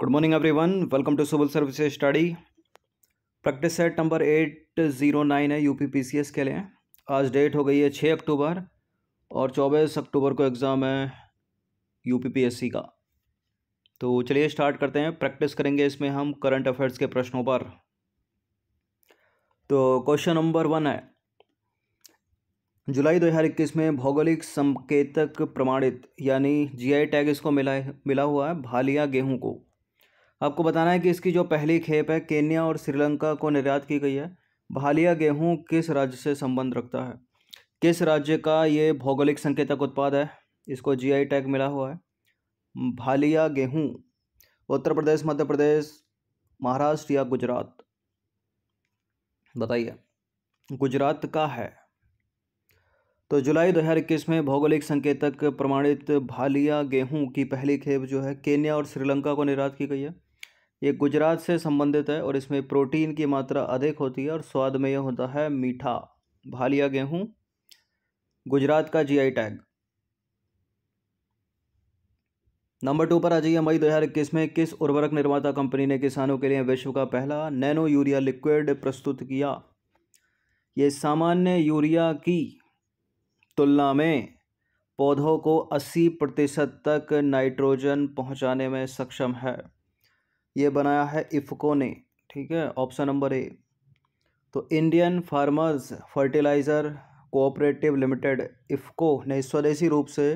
good morning everyone welcome to civil service study practice set number eight zero nine है UP PCS के लिए आज date हो गई है छः अक्टूबर और चौबीस अक्टूबर को एग्ज़ाम है यूपीपीएससी का तो चलिए स्टार्ट करते हैं प्रैक्टिस करेंगे इसमें हम करंट अफेयर्स के प्रश्नों पर तो क्वेश्चन नंबर वन है जुलाई 2021 में भौगोलिक संकेतक प्रमाणित यानी जीआई टैग इसको मिला मिला हुआ है भालिया गेहूं को आपको बताना है कि इसकी जो पहली खेप है केन्या और श्रीलंका को निर्यात की गई है भालिया गेहूँ किस राज्य से संबंध रखता है किस राज्य का ये भौगोलिक संकेतक उत्पाद है इसको जीआई टैग मिला हुआ है भालिया गेहूँ उत्तर प्रदेश मध्य प्रदेश महाराष्ट्र या गुजरात बताइए गुजरात का है तो जुलाई 2021 में भौगोलिक संकेतक प्रमाणित भालिया गेहूं की पहली खेप जो है केन्या और श्रीलंका को निर्यात की गई है ये गुजरात से संबंधित है और इसमें प्रोटीन की मात्रा अधिक होती है और स्वाद में यह होता है मीठा भालिया गेहूं गुजरात का जीआई टैग नंबर टू पर आ जाइए मई इक्कीस में किस उर्वरक निर्माता कंपनी ने किसानों के लिए विश्व का पहला नैनो यूरिया लिक्विड प्रस्तुत किया ये सामान्य यूरिया की तुलना में पौधों को 80 प्रतिशत तक नाइट्रोजन पहुंचाने में सक्षम है ये बनाया है इफ़को ने ठीक है ऑप्शन नंबर ए तो Indian farmers fertiliser cooperative limited IFFCO ने स्वदेशी रूप से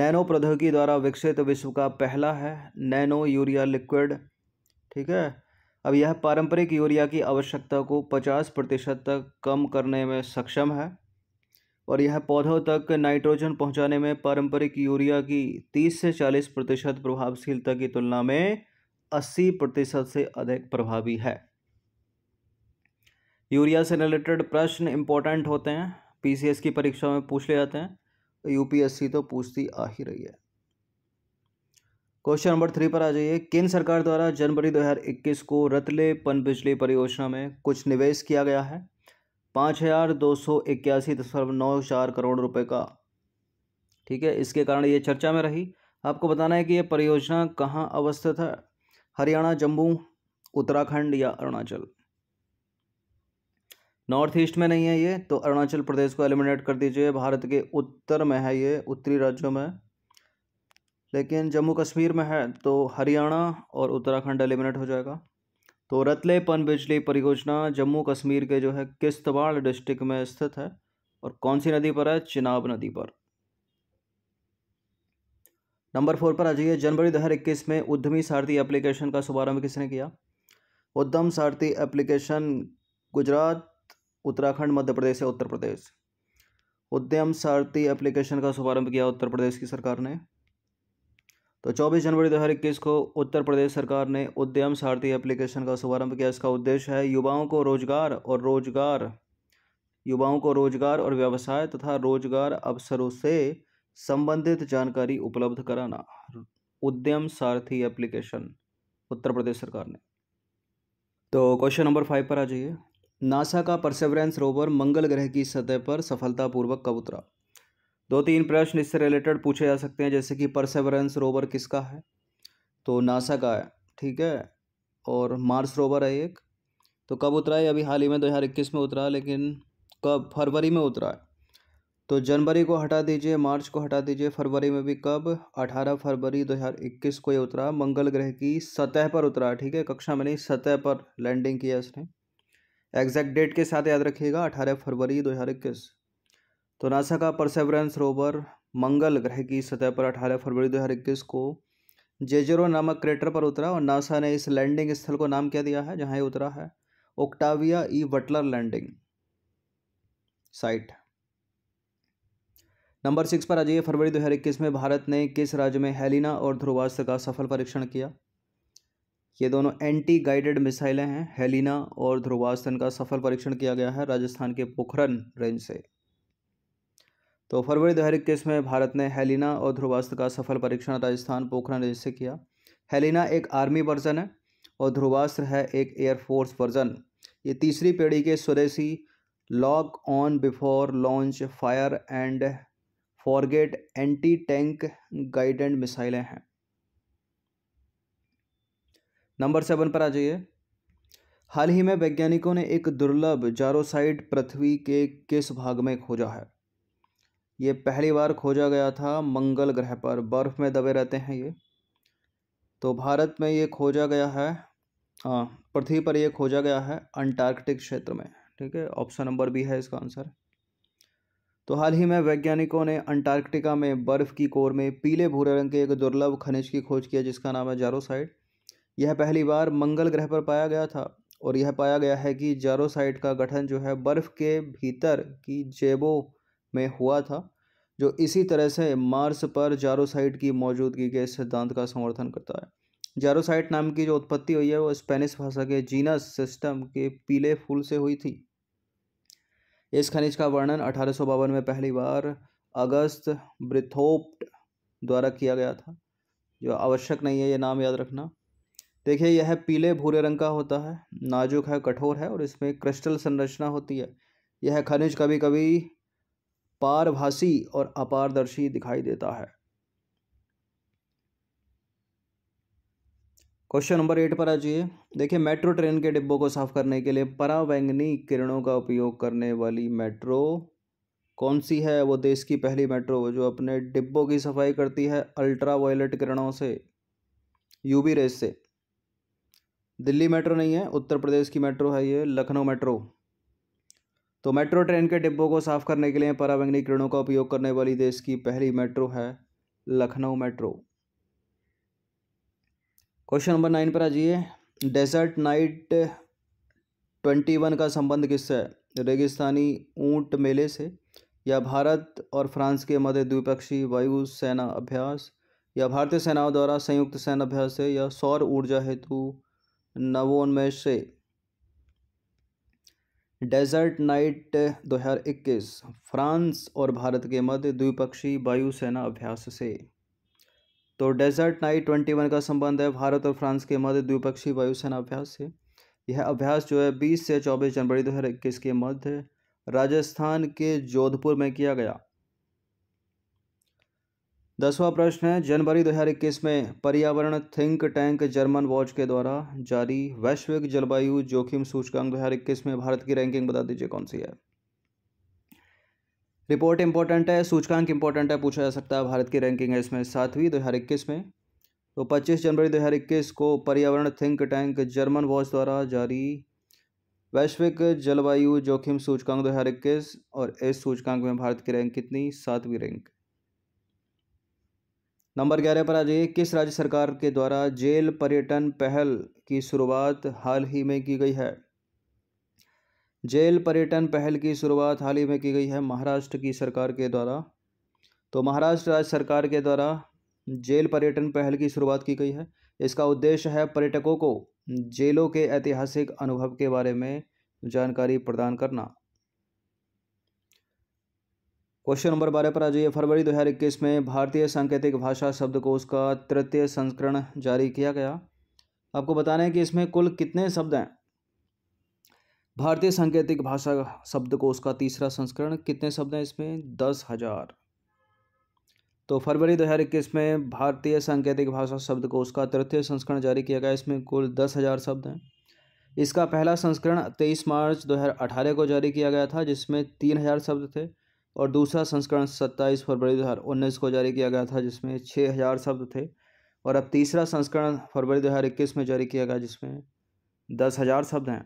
नैनो प्रौद्योगिकी द्वारा विकसित विश्व का पहला है नैनो यूरिया लिक्विड ठीक है अब यह पारंपरिक यूरिया की आवश्यकता को 50 प्रतिशत तक कम करने में सक्षम है और यह पौधों तक नाइट्रोजन पहुंचाने में पारंपरिक यूरिया की 30 से 40 प्रतिशत प्रभावशीलता की तुलना में अस्सी प्रतिशत से अधिक प्रभावी है यूरिया से रिलेटेड प्रश्न इंपॉर्टेंट होते हैं पीसीएस की परीक्षा में पूछ ले जाते हैं यूपीएससी तो पूछती आ ही रही है क्वेश्चन नंबर थ्री पर आ जाइए केंद्र सरकार द्वारा जनवरी 2021 को रतले पन बिजली परियोजना में कुछ निवेश किया गया है पाँच हज़ार दो सौ इक्यासी दशमलव नौ चार करोड़ रुपए का ठीक है इसके कारण ये चर्चा में रही आपको बताना है कि ये परियोजना कहाँ अवस्थित है हरियाणा जम्मू उत्तराखंड या अरुणाचल नॉर्थ ईस्ट में नहीं है ये तो अरुणाचल प्रदेश को एलिमिनेट कर दीजिए भारत के उत्तर में है ये उत्तरी राज्यों में लेकिन जम्मू कश्मीर में है तो हरियाणा और उत्तराखंड एलिमिनेट हो जाएगा तो रतले पन बिजली परियोजना जम्मू कश्मीर के जो है किश्तवाड़ डिस्ट्रिक्ट में स्थित है और कौन सी नदी पर है चिनाब नदी पर नंबर फोर पर आ जाइए जनवरी दो हज़ार इक्कीस में उद्यमी सारथी एप्लीकेशन का शुभारंभ किसने किया उद्यम सारथी एप्लीकेशन गुजरात उत्तराखंड मध्य प्रदेश या उत्तर प्रदेश उद्यम सारथी एप्लीकेशन का शुभारंभ किया उत्तर प्रदेश की सरकार ने तो 24 जनवरी दो को उत्तर प्रदेश सरकार ने उद्यम सारथी एप्लीकेशन का शुभारंभ किया इसका उद्देश्य है युवाओं को रोजगार और रोजगार युवाओं को रोजगार और व्यवसाय तथा रोजगार अवसरों से संबंधित जानकारी उपलब्ध कराना उद्यम सारथी एप्लीकेशन उत्तर प्रदेश सरकार ने तो क्वेश्चन नंबर फाइव पर आ जाइए नासा का परसेवरेंस रोवर मंगल ग्रह की सतह पर सफलतापूर्वक कब उतरा दो तीन प्रश्न इससे रिलेटेड पूछे जा सकते हैं जैसे कि परसेवरेंस रोवर किसका है तो नासा का है ठीक है और मार्स रोवर है एक तो कब उतरा है अभी हाल ही में दो हज़ार इक्कीस में उतरा लेकिन कब फरवरी में उतरा है तो जनवरी को हटा दीजिए मार्च को हटा दीजिए फरवरी में भी कब 18 फरवरी 2021 को ये उतरा मंगल ग्रह की सतह पर उतरा ठीक है कक्षा में नहीं सतह पर लैंडिंग किया इसने एग्जैक्ट डेट के साथ याद रखिएगा 18 फरवरी 2021 तो नासा का परसेवरेंस रोवर मंगल ग्रह की सतह पर 18 फरवरी 2021 को जेजेरो नामक क्रेटर पर उतरा और नासा ने इस लैंडिंग स्थल को नाम क्या दिया है जहाँ ये उतरा है Octavia E Butler landing site number six पर आ जाइए फरवरी दो में भारत ने किस राज्य में हेलिना और ध्रुवास्त्र का सफल परीक्षण किया ये दोनों एंटी गाइडेड मिसाइलें हैं हेलिना और ध्रुवास्त्र का सफल परीक्षण किया गया है राजस्थान के पोखरन रेंज से तो फरवरी दो हज़ार इक्कीस में भारत ने हेलिना और ध्रुवास्त्र का सफल परीक्षण राजस्थान पोखरण रेंज से किया हेलिना एक आर्मी वर्जन है और ध्रुवास्त्र है एक एयरफोर्स वर्जन ये तीसरी पीढ़ी के स्वदेशी lock on before launch fire and forget anti tank guided मिसाइलें हैं नंबर सेवन पर आ जाइए हाल ही में वैज्ञानिकों ने एक दुर्लभ जारोसाइट पृथ्वी के किस भाग में खोजा है ये पहली बार खोजा गया था मंगल ग्रह पर बर्फ में दबे रहते हैं ये तो भारत में ये खोजा गया है हाँ पृथ्वी पर ये खोजा गया है अंटार्कटिक क्षेत्र में ठीक है ऑप्शन नंबर बी है इसका आंसर तो हाल ही में वैज्ञानिकों ने अंटार्कटिका में बर्फ़ की कोर में पीले भूरे रंग के एक दुर्लभ खनिज की खोज किया जिसका नाम है जारोसाइट यह पहली बार मंगल ग्रह पर पाया गया था और यह पाया गया है कि जारोसाइट का गठन जो है बर्फ़ के भीतर की जेबों में हुआ था जो इसी तरह से मार्स पर जारोसाइट की मौजूदगी के सिद्धांत का समर्थन करता है जारोसाइट नाम की जो उत्पत्ति हुई है वो स्पेनिश भाषा के जीनस सिस्टम के पीले फूल से हुई थी इस खनिज का वर्णन अठारह में पहली बार अगस्त ब्रिथोप्ट द्वारा किया गया था जो आवश्यक नहीं है ये नाम याद रखना देखिए यह पीले भूरे रंग का होता है नाजुक है कठोर है और इसमें क्रिस्टल संरचना होती है यह खनिज कभी कभी पारभासी और अपारदर्शी दिखाई देता है क्वेश्चन नंबर एट पर आ जाइए देखिए मेट्रो ट्रेन के डिब्बों को साफ करने के लिए परावैंगनी किरणों का उपयोग करने वाली मेट्रो कौन सी है वो देश की पहली मेट्रो जो अपने डिब्बों की सफाई करती है अल्ट्रा वायलेट किरणों से यूबी रेस से दिल्ली मेट्रो नहीं है उत्तर प्रदेश की मेट्रो है ये लखनऊ मेट्रो तो मेट्रो ट्रेन के डिब्बों को साफ करने के लिए परावैंगनी किरणों का उपयोग करने वाली देश की पहली मेट्रो है Lucknow metro question number nine पर आ जाइए डेजर्ट नाइट ट्वेंटी वन का संबंध किससे है रेगिस्तानी ऊंट मेले से या भारत और फ्रांस के मध्य द्विपक्षीय वायु सेना अभ्यास या भारतीय सेनाओं द्वारा संयुक्त सैन्य अभ्यास से या सौर ऊर्जा हेतु नवोन्मेष से डेजर्ट नाइट 2021 फ्रांस और भारत के मध्य द्विपक्षीय वायुसेना अभ्यास से तो डेजर्ट नाइट ट्वेंटी वन का संबंध है भारत और फ्रांस के मध्य द्विपक्षीय वायुसेना अभ्यास से यह अभ्यास जो है बीस से चौबीस जनवरी दो हज़ार इक्कीस के मध्य राजस्थान के जोधपुर में किया गया दसवां प्रश्न है जनवरी 2021 में पर्यावरण थिंक टैंक जर्मन वॉच के द्वारा जारी वैश्विक जलवायु जोखिम सूचकांक 2021 में भारत की रैंकिंग बता दीजिए कौन सी है रिपोर्ट इंपॉर्टेंट है सूचकांक इंपॉर्टेंट है पूछा जा सकता है भारत की रैंकिंग है इसमें सातवीं दो हज़ार इक्कीस में तो पच्चीस जनवरी दो हजार इक्कीस को पर्यावरण थिंक टैंक जर्मन वॉच द्वारा जारी वैश्विक जलवायु जोखिम सूचकांक दो हजार इक्कीस और इस सूचकांक में भारत की रैंक कितनी सातवीं रैंक नंबर ग्यारह पर आ जाइए किस राज्य सरकार के द्वारा जेल पर्यटन पहल की शुरुआत हाल ही में की गई है जेल पर्यटन पहल की शुरुआत हाल ही में की गई है महाराष्ट्र की सरकार के द्वारा तो महाराष्ट्र राज्य सरकार के द्वारा जेल पर्यटन पहल की शुरुआत की गई है इसका उद्देश्य है पर्यटकों को जेलों के ऐतिहासिक अनुभव के बारे में जानकारी प्रदान करना क्वेश्चन नंबर बारह पर आ जाइए फरवरी 2021 में भारतीय सांकेतिक भाषा शब्दकोश का तृतीय संस्करण जारी किया गया आपको बताना है कि इसमें कुल कितने शब्द हैं भारतीय सांकेतिक भाषा शब्द को का तीसरा संस्करण कितने शब्द हैं इसमें दस हज़ार तो फरवरी दो हज़ार इक्कीस में भारतीय सांकेतिक भाषा शब्द को का तृतीय संस्करण जारी किया गया इसमें कुल दस हज़ार शब्द हैं इसका पहला संस्करण तेईस मार्च दो हज़ार अठारह को जारी किया गया था जिसमें तीन हज़ार शब्द थे और दूसरा संस्करण सत्ताईस फरवरी दो हज़ार उन्नीस को जारी किया गया था जिसमें छः हज़ार शब्द थे और अब तीसरा संस्करण फरवरी दो हज़ार इक्कीस में जारी किया गया जिसमें दस हज़ार शब्द हैं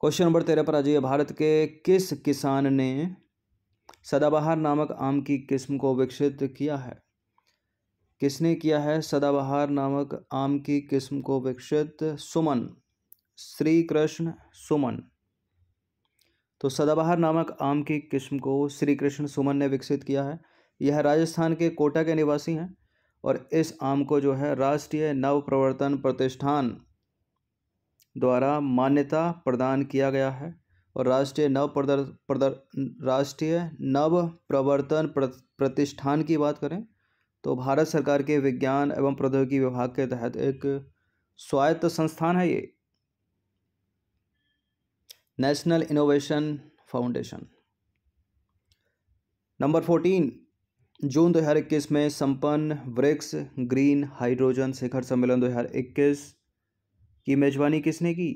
क्वेश्चन नंबर तेरह पर आ जाइए भारत के किस किसान ने सदाबहार नामक आम की किस्म को विकसित किया है किसने किया है सदाबहार नामक आम की किस्म को विकसित सुमन श्री कृष्ण सुमन तो सदाबहार नामक आम की किस्म को श्री कृष्ण सुमन ने विकसित किया है यह राजस्थान के कोटा के निवासी हैं और इस आम को जो है राष्ट्रीय नव प्रवर्तन प्रतिष्ठान द्वारा मान्यता प्रदान किया गया है और राष्ट्रीय नव प्रदर प्रदर राष्ट्रीय नव प्रवर्तन प्रतिष्ठान की बात करें तो भारत सरकार के विज्ञान एवं प्रौद्योगिकी विभाग के तहत एक स्वायत्त संस्थान है ये national innovation foundation number fourteen जून दो हजार इक्कीस में संपन्न ब्रिक्स ग्रीन हाइड्रोजन शिखर सम्मेलन दो हजार इक्कीस की मेज़बानी किसने की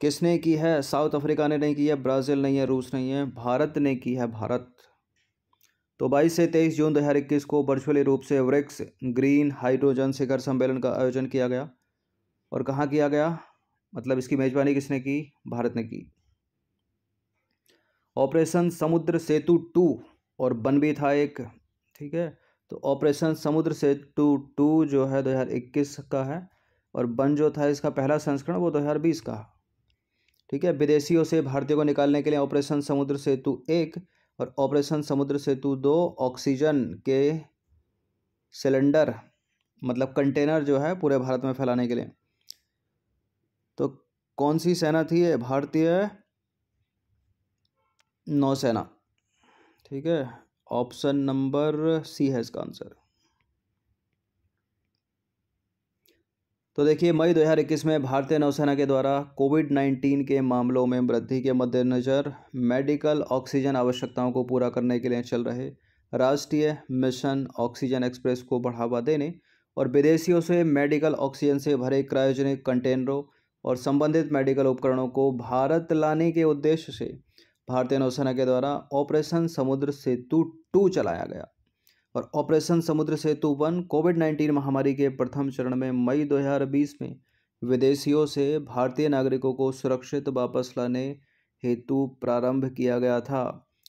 किसने की है साउथ अफ्रीका ने नहीं की है ब्राज़ील नहीं है रूस नहीं है भारत ने की है भारत तो 22 से 23 जून 2021 को वर्चुअली रूप से वृक्ष ग्रीन हाइड्रोजन शिखर सम्मेलन का आयोजन किया गया और कहाँ किया गया मतलब इसकी मेज़बानी किसने की भारत ने की ऑपरेशन समुद्र सेतु टू और बन भी था एक ठीक है तो ऑपरेशन समुद्र सेतु टू, टू जो है 2021 का है और बन जो था इसका पहला संस्करण वो 2020 का ठीक है विदेशियों से भारतीयों को निकालने के लिए ऑपरेशन समुद्र सेतु एक और ऑपरेशन समुद्र सेतु दो ऑक्सीजन के सिलेंडर मतलब कंटेनर जो है पूरे भारत में फैलाने के लिए तो कौन सी सेना थी ये भारतीय नौसेना ठीक है ऑप्शन नंबर सी है इसका आंसर तो देखिए मई 2021 में भारतीय नौसेना के द्वारा कोविड 19 के मामलों में वृद्धि के मद्देनज़र मेडिकल ऑक्सीजन आवश्यकताओं को पूरा करने के लिए चल रहे राष्ट्रीय मिशन ऑक्सीजन एक्सप्रेस को बढ़ावा देने और विदेशियों से मेडिकल ऑक्सीजन से भरे क्रायोजेनिक कंटेनरों और संबंधित मेडिकल उपकरणों को भारत लाने के उद्देश्य से भारतीय नौसेना के द्वारा ऑपरेशन समुद्र सेतु टू चलाया गया और ऑपरेशन समुद्र सेतु वन कोविड नाइन्टीन महामारी के प्रथम चरण में मई 2020 में विदेशियों से भारतीय नागरिकों को सुरक्षित वापस लाने हेतु प्रारंभ किया गया था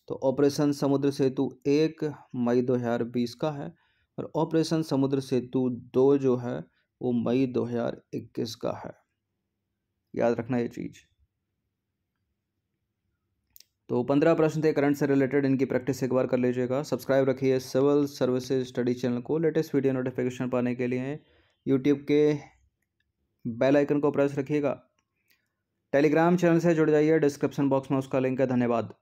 तो ऑपरेशन समुद्र सेतु एक मई 2020 का है और ऑपरेशन समुद्र सेतु दो जो है वो मई 2021 का है याद रखना ये चीज़ तो पंद्रह प्रश्न थे करंट से रिलेटेड इनकी प्रैक्टिस एक बार कर लीजिएगा सब्सक्राइब रखिए सिविल सर्विसेज स्टडी चैनल को लेटेस्ट वीडियो नोटिफिकेशन पाने के लिए यूट्यूब के बेल आइकन को प्रेस रखिएगा टेलीग्राम चैनल से जुड़ जाइए डिस्क्रिप्शन बॉक्स में उसका लिंक है धन्यवाद